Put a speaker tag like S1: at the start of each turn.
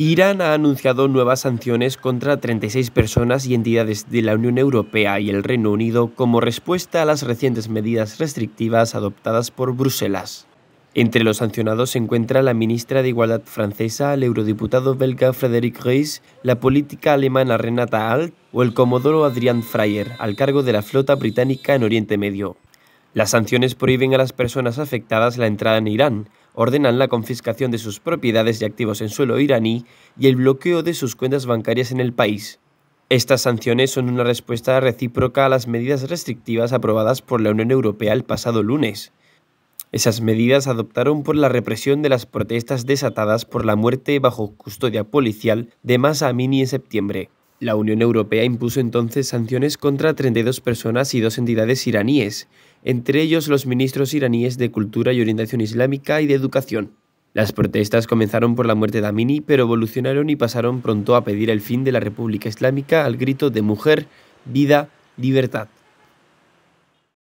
S1: Irán ha anunciado nuevas sanciones contra 36 personas y entidades de la Unión Europea y el Reino Unido como respuesta a las recientes medidas restrictivas adoptadas por Bruselas. Entre los sancionados se encuentra la ministra de Igualdad francesa, el eurodiputado belga Frédéric Reis, la política alemana Renata Alt o el comodoro Adrián Freyer, al cargo de la flota británica en Oriente Medio. Las sanciones prohíben a las personas afectadas la entrada en Irán, ordenan la confiscación de sus propiedades y activos en suelo iraní y el bloqueo de sus cuentas bancarias en el país. Estas sanciones son una respuesta recíproca a las medidas restrictivas aprobadas por la Unión Europea el pasado lunes. Esas medidas adoptaron por la represión de las protestas desatadas por la muerte bajo custodia policial de Masa Amini en septiembre. La Unión Europea impuso entonces sanciones contra 32 personas y dos entidades iraníes, entre ellos los ministros iraníes de Cultura y Orientación Islámica y de Educación. Las protestas comenzaron por la muerte de Amini, pero evolucionaron y pasaron pronto a pedir el fin de la República Islámica al grito de mujer, vida, libertad.